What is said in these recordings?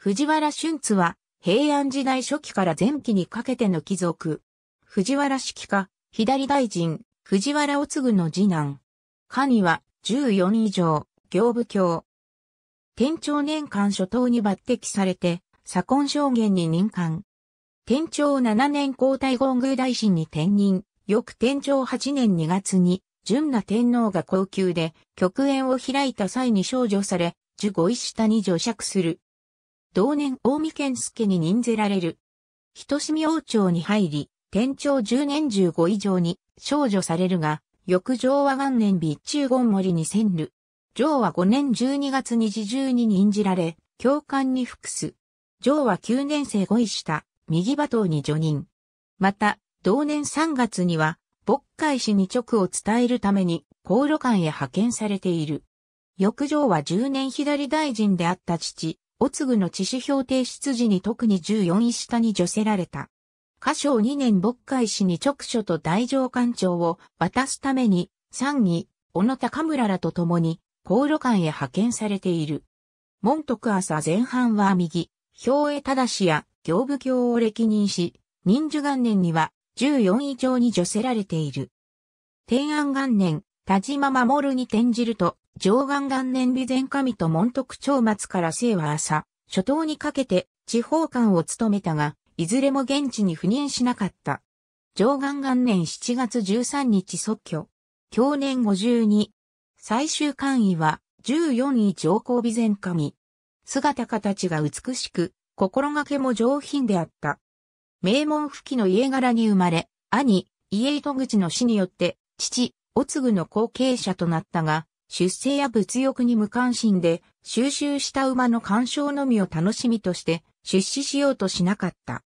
藤原俊津は、平安時代初期から前期にかけての貴族。藤原式家、左大臣、藤原おぐの次男。下には、14以上、行部教。天長年間初頭に抜擢されて、左近証言に任官。天長7年皇太后宮大臣に転任。翌天長8年2月に、純那天皇が高級で、極縁を開いた際に少女され、受五一下に除釈する。同年大見健介に任ぜられる。人志王朝に入り、天長十年十五以上に、少女されるが、翌上は元年備中権森に潜る。上は五年十二月に自重に任じられ、教官に服す。上は九年生五位下、右馬頭に助任。また、同年三月には、牧海市に直を伝えるために、航路間へ派遣されている。翌上は十年左大臣であった父、おつぐの致死表提出時に特に14位下に除せられた。歌唱2年牧会士に直所と大上官庁を渡すために、3位、小野高村らと共に、航路館へ派遣されている。門徳朝前半は右、兵衛正や行部教を歴任し、忍寿元年には14位上に除せられている。天安元年、田島守に転じると、上岸元年備前神と門徳長松から清和朝、初頭にかけて地方官を務めたが、いずれも現地に赴任しなかった。上岸元年7月13日即居。去年52。最終官位は14位上皇備前神。姿形が美しく、心がけも上品であった。名門付きの家柄に生まれ、兄、家糸口の死によって、父、おつぐの後継者となったが、出世や物欲に無関心で、収集した馬の鑑賞のみを楽しみとして、出資しようとしなかった。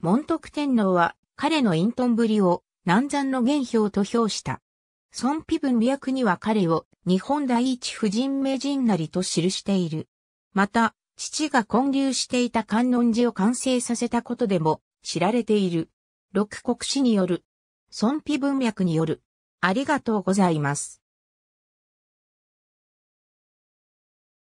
門徳天皇は、彼の隠遁ぶりを、南山の元表と評した。孫碑文脈には彼を、日本第一夫人名人なりと記している。また、父が混流していた観音寺を完成させたことでも、知られている。六国史による。孫碑文脈による。ありがとうございます。